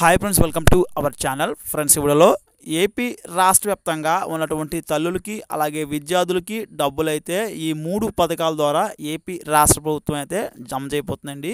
hi friends welcome to our channel friends ఇవిడలో AP రాష్ట్ర వ్యాప్తంగా ఉన్నటువంటి తల్లులకి అలాగే విద్యార్థులకి డబ్బులైతే ఈ మూడు పథకాల ద్వారా ఏపీ రాష్ట్ర ప్రభుత్వం అయితే జమ చేయబోతుందండి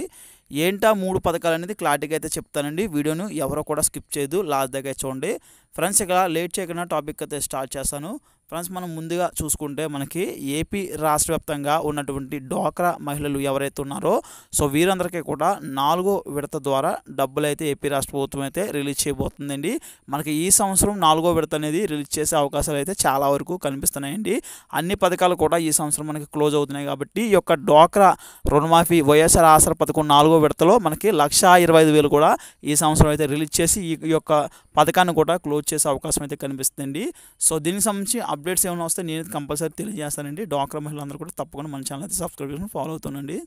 ఏంటా మూడు పథకాలు అనేది క్లారిటీగా అయితే చెప్తానండి వీడియోను ఎవరో కూడా స్కిప్ చేయదు లాస్ట్ దగ్గర చూడండి ఫ్రెండ్స్ ఇక్కడ లేట్ చేయకుండా టాపిక్ అయితే స్టార్ట్ చేస్తాను ఫ్రెండ్స్ మనం ముందుగా చూసుకుంటే మనకి ఏపీ రాష్ట్ర వ్యాప్తంగా ఉన్నటువంటి డ్వాక్రా మహిళలు ఎవరైతే ఉన్నారో సో వీరందరికీ కూడా నాలుగో విడత ద్వారా డబ్బులు అయితే ఏపీ రాష్ట్ర ప్రభుత్వం అయితే రిలీజ్ చేయబోతుందండి మనకి ఈ సంవత్సరం నాలుగో విడత అనేది రిలీజ్ చేసే అవకాశాలు అయితే చాలా వరకు కనిపిస్తున్నాయండి అన్ని పథకాలు కూడా ఈ సంవత్సరం మనకి క్లోజ్ అవుతున్నాయి కాబట్టి ఈ యొక్క డ్వాక్రా రుణమాఫీ వైఎస్ఆర్ ఆసర పథకం నాలుగో విడతలో మనకి లక్ష ఇరవై ఐదు వేలు కూడా ఈ సంవత్సరం అయితే రిలీజ్ చేసి ఈ యొక్క పథకాన్ని కూడా క్లోజ్ వచ్చేసే అవకాశం అయితే కనిపిస్తుంది సో దీనికి సంబంధించి అప్డేట్స్ ఏమైనా వస్తే నేను కంపల్సరీ తెలియజేస్తానండి డాక్టర్ మహిళలందరూ కూడా తప్పకుండా మన ఛానల్ అయితే సబ్స్క్రైబ్ ఫాలో అవుతానండి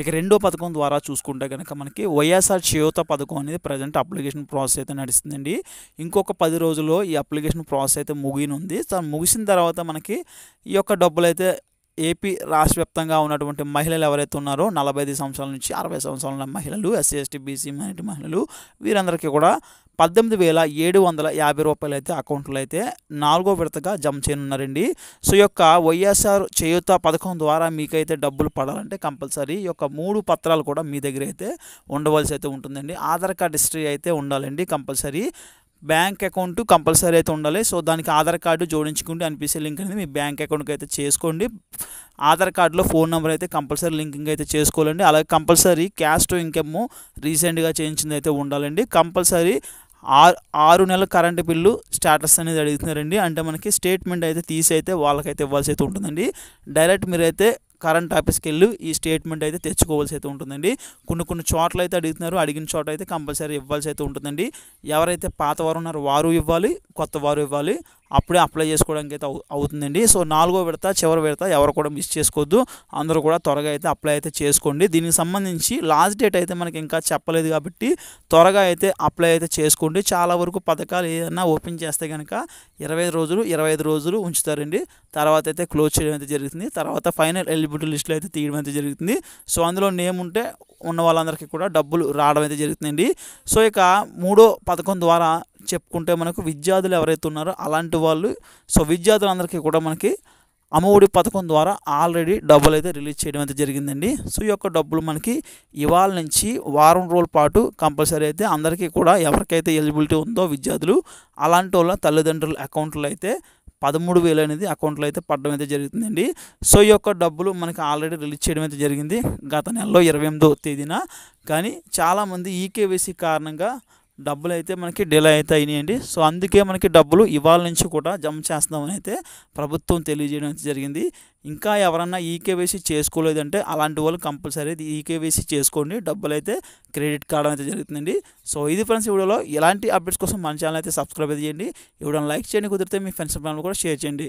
ఇక రెండో పథకం ద్వారా చూసుకుంటే కనుక మనకి వైఎస్ఆర్ చేయూత పథకం అనేది ప్రజెంట్ అప్లికేషన్ ప్రాసెస్ అయితే నడుస్తుందండి ఇంకొక పది రోజుల్లో ఈ అప్లికేషన్ ప్రాసెస్ అయితే ముగినుంది సో ముగిసిన తర్వాత మనకి ఈ యొక్క డబ్బులైతే ఏపీ రాష్ట్ర వ్యాప్తంగా ఉన్నటువంటి మహిళలు ఎవరైతే ఉన్నారో నలభై ఐదు సంవత్సరాల నుంచి అరవై సంవత్సరాల మహిళలు ఎస్సీ ఎస్టీ బీసీ మైనార్టీ మహిళలు వీరందరికీ కూడా పద్దెనిమిది వేల ఏడు వందల యాభై రూపాయలు అయితే అకౌంట్లో అయితే నాలుగో విడతగా జమ చేయనున్నారండి సో యొక్క వైఎస్ఆర్ చేయుత పథకం ద్వారా మీకైతే డబ్బులు పడాలంటే కంపల్సరీ యొక్క మూడు పత్రాలు కూడా మీ దగ్గర అయితే ఉండవలసి అయితే ఉంటుందండి ఆధార్ కార్డ్ హిస్టరీ అయితే ఉండాలండి కంపల్సరీ బ్యాంక్ అకౌంట్ కంపల్సరీ అయితే ఉండాలి సో దానికి ఆధార్ కార్డు జోడించుకుంటే అనిపిస్తే లింక్ అనేది మీ బ్యాంక్ అకౌంట్కి అయితే చేసుకోండి ఆధార్ కార్డులో ఫోన్ నెంబర్ అయితే కంపల్సరీ లింకింగ్ అయితే చేసుకోవాలండి అలాగే కంపల్సరీ క్యాష్ టు ఇన్కమ్ రీసెంట్గా చేయించింది అయితే ఉండాలండి కంపల్సరీ ఆరు ఆరు నెలల కరెంటు బిల్లు స్టేటస్ అనేది అడుగుతున్నారండి అంటే మనకి స్టేట్మెంట్ అయితే తీసి అయితే వాళ్ళకైతే ఇవ్వాల్సి అయితే ఉంటుందండి డైరెక్ట్ మీరైతే కరెంట్ ఆఫీస్కి వెళ్ళి ఈ స్టేట్మెంట్ అయితే తెచ్చుకోవాల్సి అయితే ఉంటుందండి కొన్ని కొన్ని చోట్ల అయితే అడుగుతున్నారు అడిగిన చోట అయితే కంపల్సరీ ఇవ్వాల్సి అయితే ఉంటుందండి ఎవరైతే పాత వారు ఉన్నారో వారు ఇవ్వాలి కొత్త వారు ఇవ్వాలి అప్పుడే అప్లై చేసుకోవడానికి అయితే అవుతుందండి సో నాలుగో విడత చివరి విడత ఎవరు కూడా మిస్ చేసుకోవద్దు అందరూ కూడా త్వరగా అయితే అప్లై అయితే చేసుకోండి దీనికి సంబంధించి లాస్ట్ డేట్ అయితే మనకి ఇంకా చెప్పలేదు కాబట్టి త్వరగా అయితే అప్లై అయితే చేసుకోండి చాలా వరకు పథకాలు ఏదైనా ఓపెన్ చేస్తే కనుక ఇరవై రోజులు ఇరవై ఐదు రోజులు ఉంచుతారండి తర్వాత అయితే క్లోజ్ చేయడం అయితే జరుగుతుంది తర్వాత ఫైనల్ ఎలిజిబిలిటీ లిస్టులు అయితే తీయడం అయితే జరుగుతుంది సో అందులో నేమ్ ఉంటే ఉన్న వాళ్ళందరికీ కూడా డబ్బులు రావడం అయితే జరుగుతుందండి సో ఇక మూడో పథకం ద్వారా చెప్పుకుంటే మనకు విద్యార్థులు ఎవరైతే ఉన్నారో అలాంటి వాళ్ళు సో విద్యార్థులందరికీ కూడా మనకి అమ్మఒడి పథకం ద్వారా ఆల్రెడీ డబ్బులు అయితే రిలీజ్ చేయడం అయితే జరిగిందండి సో ఈ యొక్క డబ్బులు మనకి ఇవాళ నుంచి వారం రోజుల పాటు కంపల్సరీ అయితే అందరికీ కూడా ఎవరికైతే ఎలిజిబిలిటీ ఉందో విద్యార్థులు అలాంటి వాళ్ళ తల్లిదండ్రుల అకౌంట్లో అయితే పదమూడు వేలు అనేది అకౌంట్లో అయితే పడడం అయితే జరుగుతుందండి సో ఈ యొక్క డబ్బులు మనకి ఆల్రెడీ రిలీజ్ చేయడం అయితే జరిగింది గత నెలలో ఇరవై ఎనిమిదో తేదీన కానీ చాలామంది ఈకేవైసీ కారణంగా డబ్బులు అయితే మనకి డిలే అవుతాయినాయండి సో అందుకే మనకి డబ్బులు ఇవాళ నుంచి కూడా జమ చేస్తామని అయితే ప్రభుత్వం తెలియజేయడం జరిగింది ఇంకా ఎవరన్నా కేవైసీ చేసుకోలేదంటే అలాంటి వాళ్ళు కంపల్సరీ కేవైసీ చేసుకోండి డబ్బులు అయితే క్రెడిట్ కార్డ్ అయితే జరుగుతుందండి సో ఇది ఫ్రెండ్స్ వీడియోలో ఇలాంటి అప్డేట్స్ కోసం మన ఛానల్ అయితే సబ్స్క్రైబ్ చేయండి ఇవ్వడం లైక్ చేయండి కుదిరితే మీ ఫ్రెండ్స్ ఫ్యామిలీ కూడా షేర్ చేయండి